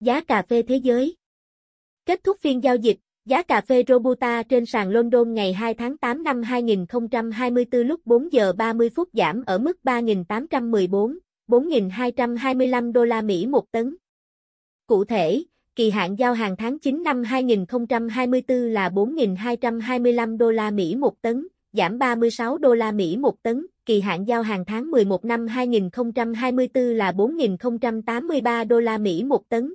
Giá cà phê thế giới Kết thúc phiên giao dịch, giá cà phê Robusta trên sàn London ngày 2 tháng 8 năm 2024 lúc 4 giờ 30 phút giảm ở mức 3.814, 4.225 đô la Mỹ một tấn. Cụ thể, kỳ hạn giao hàng tháng 9 năm 2024 là 4.225 đô la Mỹ một tấn, giảm 36 đô la Mỹ một tấn, kỳ hạn giao hàng tháng 11 năm 2024 là 4.083 đô la Mỹ một tấn,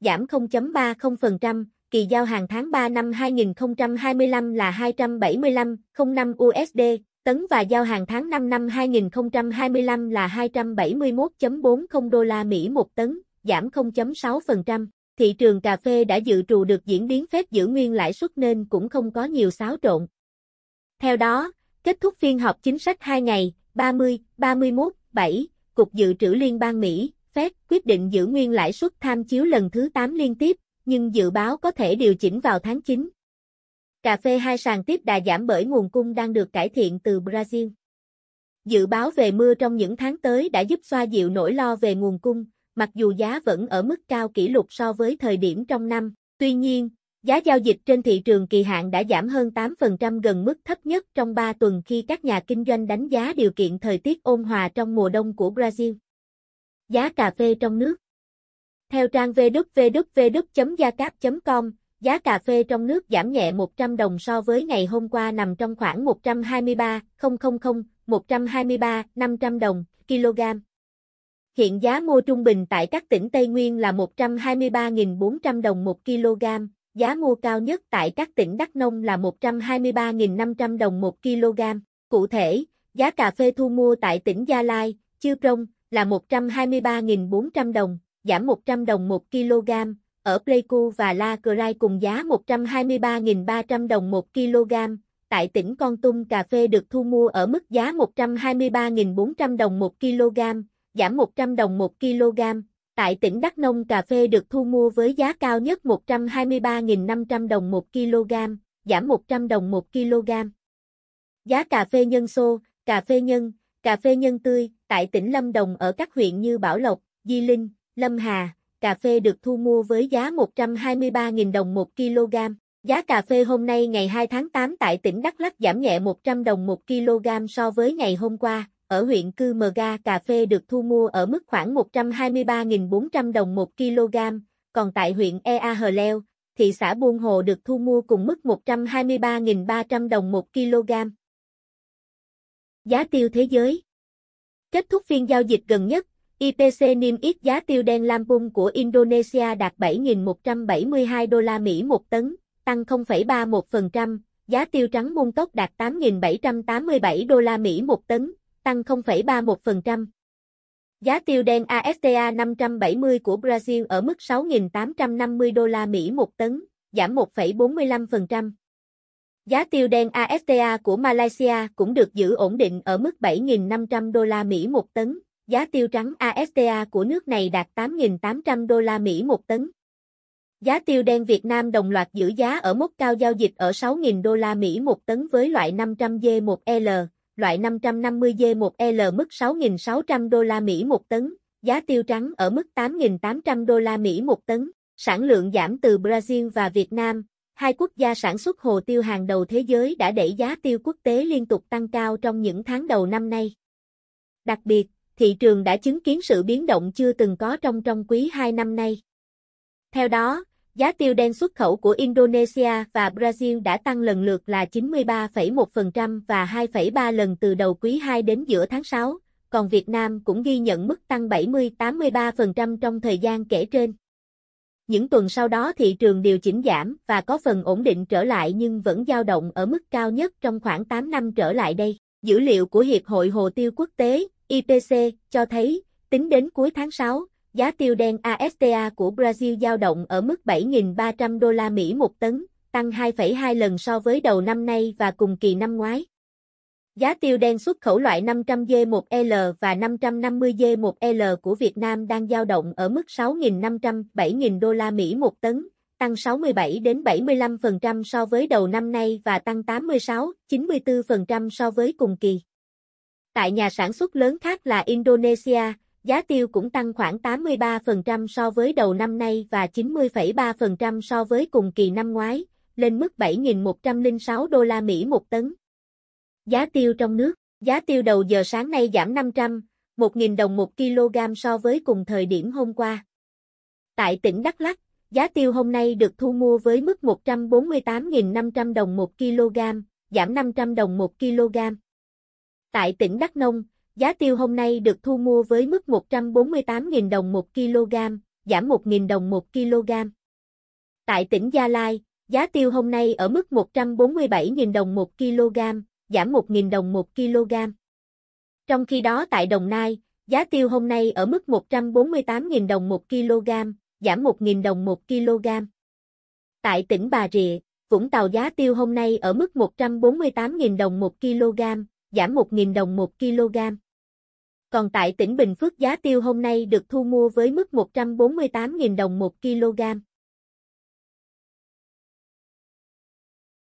giảm 0.30%, kỳ giao hàng tháng 3 năm 2025 là 275,05 USD, tấn và giao hàng tháng 5 năm 2025 là 271.40 đô la Mỹ một tấn, giảm 0.6%. Thị trường cà phê đã dự trù được diễn biến phép giữ nguyên lãi suất nên cũng không có nhiều xáo trộn. Theo đó, kết thúc phiên họp chính sách 2 ngày, 30, 31, 7, Cục Dự trữ Liên bang Mỹ, Fed quyết định giữ nguyên lãi suất tham chiếu lần thứ 8 liên tiếp, nhưng dự báo có thể điều chỉnh vào tháng 9. Cà phê hai sàn tiếp đà giảm bởi nguồn cung đang được cải thiện từ Brazil. Dự báo về mưa trong những tháng tới đã giúp xoa dịu nỗi lo về nguồn cung, mặc dù giá vẫn ở mức cao kỷ lục so với thời điểm trong năm. Tuy nhiên, giá giao dịch trên thị trường kỳ hạn đã giảm hơn 8% gần mức thấp nhất trong 3 tuần khi các nhà kinh doanh đánh giá điều kiện thời tiết ôn hòa trong mùa đông của Brazil. Giá cà phê trong nước Theo trang www.giacap.com, giá cà phê trong nước giảm nhẹ 100 đồng so với ngày hôm qua nằm trong khoảng 123 000 123 500 đồng kg. Hiện giá mua trung bình tại các tỉnh Tây Nguyên là 123.400 đồng 1 kg, giá mua cao nhất tại các tỉnh Đắk Nông là 123.500 đồng 1 kg. Cụ thể, giá cà phê thu mua tại tỉnh Gia Lai, Chư trông là 123.400 đồng, giảm 100 đồng 1 kg, ở Pleiku và La Crai cùng giá 123.300 đồng 1 kg, tại tỉnh Con Tum cà phê được thu mua ở mức giá 123.400 đồng 1 kg, giảm 100 đồng 1 kg, tại tỉnh Đắk Nông cà phê được thu mua với giá cao nhất 123.500 đồng 1 kg, giảm 100 đồng 1 kg. Giá cà phê nhân xô, cà phê nhân, cà phê nhân tươi, Tại tỉnh Lâm Đồng ở các huyện như Bảo Lộc, Di Linh, Lâm Hà, cà phê được thu mua với giá 123.000 đồng 1 kg. Giá cà phê hôm nay ngày 2 tháng 8 tại tỉnh Đắk Lắk giảm nhẹ 100 đồng 1 kg so với ngày hôm qua. Ở huyện Cư Mờ Ga cà phê được thu mua ở mức khoảng 123.400 đồng 1 kg, còn tại huyện Ea Hờ Leo, thị xã Buôn Hồ được thu mua cùng mức 123.300 đồng 1 kg. Giá tiêu thế giới Kết thúc phiên giao dịch gần nhất, IPC niêm yết giá tiêu đen lampung của Indonesia đạt 7.172 đô la Mỹ một tấn, tăng 0,31%, giá tiêu trắng mung tốc đạt 8.787 đô la Mỹ một tấn, tăng 0,31%. Giá tiêu đen ASTA 570 của Brazil ở mức 6.850 đô la Mỹ một tấn, giảm 1,45%. Giá tiêu đen AFTA của Malaysia cũng được giữ ổn định ở mức 7.500 đô la Mỹ một tấn, giá tiêu trắng AFTA của nước này đạt 8.800 đô la Mỹ một tấn. Giá tiêu đen Việt Nam đồng loạt giữ giá ở mốc cao giao dịch ở 6.000 đô la Mỹ một tấn với loại 500G1L, loại 550G1L mức 6.600 đô la Mỹ một tấn, giá tiêu trắng ở mức 8.800 đô la Mỹ một tấn. Sản lượng giảm từ Brazil và Việt Nam, hai quốc gia sản xuất hồ tiêu hàng đầu thế giới đã đẩy giá tiêu quốc tế liên tục tăng cao trong những tháng đầu năm nay. Đặc biệt, thị trường đã chứng kiến sự biến động chưa từng có trong trong quý 2 năm nay. Theo đó, giá tiêu đen xuất khẩu của Indonesia và Brazil đã tăng lần lượt là 93,1% và 2,3 lần từ đầu quý 2 đến giữa tháng 6, còn Việt Nam cũng ghi nhận mức tăng 70-83% trong thời gian kể trên. Những tuần sau đó thị trường điều chỉnh giảm và có phần ổn định trở lại nhưng vẫn dao động ở mức cao nhất trong khoảng 8 năm trở lại đây. Dữ liệu của Hiệp hội Hồ tiêu Quốc tế IPC cho thấy, tính đến cuối tháng 6, giá tiêu đen ASTA của Brazil dao động ở mức 7.300 đô la Mỹ một tấn, tăng 2,2 lần so với đầu năm nay và cùng kỳ năm ngoái. Giá tiêu đen xuất khẩu loại 500 G1L và 550 G1L của Việt Nam đang dao động ở mức 6.500-7.000 đô la Mỹ một tấn, tăng 67 đến 75% so với đầu năm nay và tăng 86-94% so với cùng kỳ. Tại nhà sản xuất lớn khác là Indonesia, giá tiêu cũng tăng khoảng 83% so với đầu năm nay và 90,3% so với cùng kỳ năm ngoái, lên mức 7.106 đô la Mỹ một tấn. Giá tiêu trong nước, giá tiêu đầu giờ sáng nay giảm 500, 1.000 đồng 1 kg so với cùng thời điểm hôm qua. Tại tỉnh Đắk Lắk, giá tiêu hôm nay được thu mua với mức 148.500 đồng 1 kg, giảm 500 đồng 1 kg. Tại tỉnh Đắk Nông, giá tiêu hôm nay được thu mua với mức 148.000 đồng 1 kg, giảm 1.000 đồng 1 kg. Tại tỉnh Gia Lai, giá tiêu hôm nay ở mức 147.000 đồng 1 kg, giảm 1.000 đồng 1 kg. Trong khi đó tại Đồng Nai, giá tiêu hôm nay ở mức 148.000 đồng 1 kg, giảm 1.000 đồng 1 kg. Tại tỉnh Bà Rịa, Vũng Tàu giá tiêu hôm nay ở mức 148.000 đồng 1 kg, giảm 1.000 đồng 1 kg. Còn tại tỉnh Bình Phước giá tiêu hôm nay được thu mua với mức 148.000 đồng 1 kg.